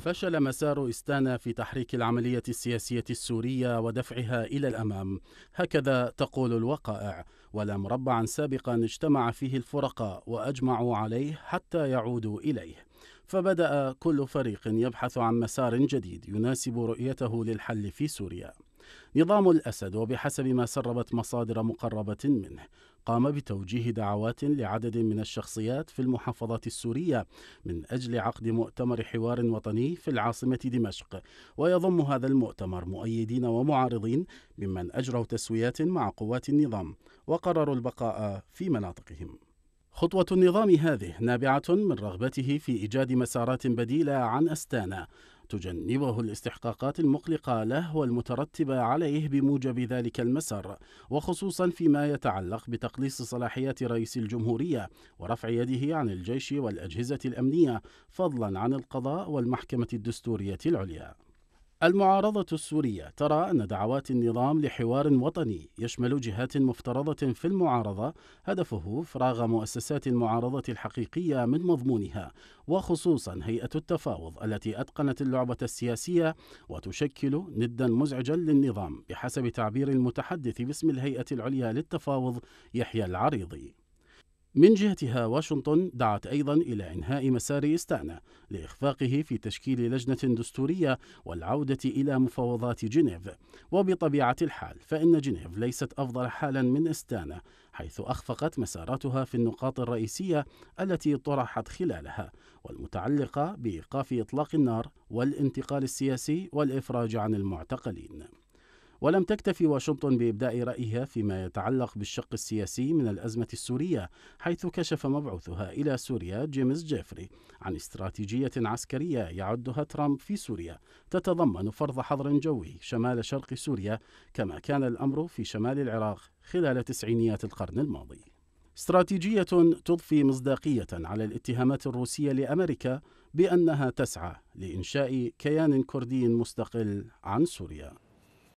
فشل مسار استانا في تحريك العملية السياسية السورية ودفعها إلى الأمام، هكذا تقول الوقائع، ولا مربعا سابقا اجتمع فيه الفرقاء وأجمعوا عليه حتى يعودوا إليه. فبدأ كل فريق يبحث عن مسار جديد يناسب رؤيته للحل في سوريا. نظام الأسد وبحسب ما سربت مصادر مقربة منه قام بتوجيه دعوات لعدد من الشخصيات في المحافظات السورية من أجل عقد مؤتمر حوار وطني في العاصمة دمشق ويضم هذا المؤتمر مؤيدين ومعارضين ممن أجروا تسويات مع قوات النظام وقرروا البقاء في مناطقهم خطوة النظام هذه نابعة من رغبته في إيجاد مسارات بديلة عن أستانا تجنبه الاستحقاقات المقلقة له والمترتبة عليه بموجب ذلك المسار وخصوصا فيما يتعلق بتقليص صلاحيات رئيس الجمهورية ورفع يده عن الجيش والأجهزة الأمنية فضلا عن القضاء والمحكمة الدستورية العليا المعارضة السورية ترى أن دعوات النظام لحوار وطني يشمل جهات مفترضة في المعارضة هدفه إفراغ مؤسسات المعارضة الحقيقية من مضمونها وخصوصا هيئة التفاوض التي أتقنت اللعبة السياسية وتشكل ندا مزعجا للنظام بحسب تعبير المتحدث باسم الهيئة العليا للتفاوض يحيى العريضي من جهتها واشنطن دعت أيضا إلى إنهاء مسار استانا لإخفاقه في تشكيل لجنة دستورية والعودة إلى مفاوضات جنيف وبطبيعة الحال فإن جنيف ليست أفضل حالا من استانا حيث أخفقت مساراتها في النقاط الرئيسية التي طرحت خلالها والمتعلقة بإيقاف إطلاق النار والانتقال السياسي والإفراج عن المعتقلين ولم تكتفي واشنطن بإبداء رأيها فيما يتعلق بالشق السياسي من الأزمة السورية حيث كشف مبعوثها إلى سوريا جيمس جيفري عن استراتيجية عسكرية يعدها ترامب في سوريا تتضمن فرض حظر جوي شمال شرق سوريا كما كان الأمر في شمال العراق خلال تسعينيات القرن الماضي استراتيجية تضفي مصداقية على الاتهامات الروسية لأمريكا بأنها تسعى لإنشاء كيان كردي مستقل عن سوريا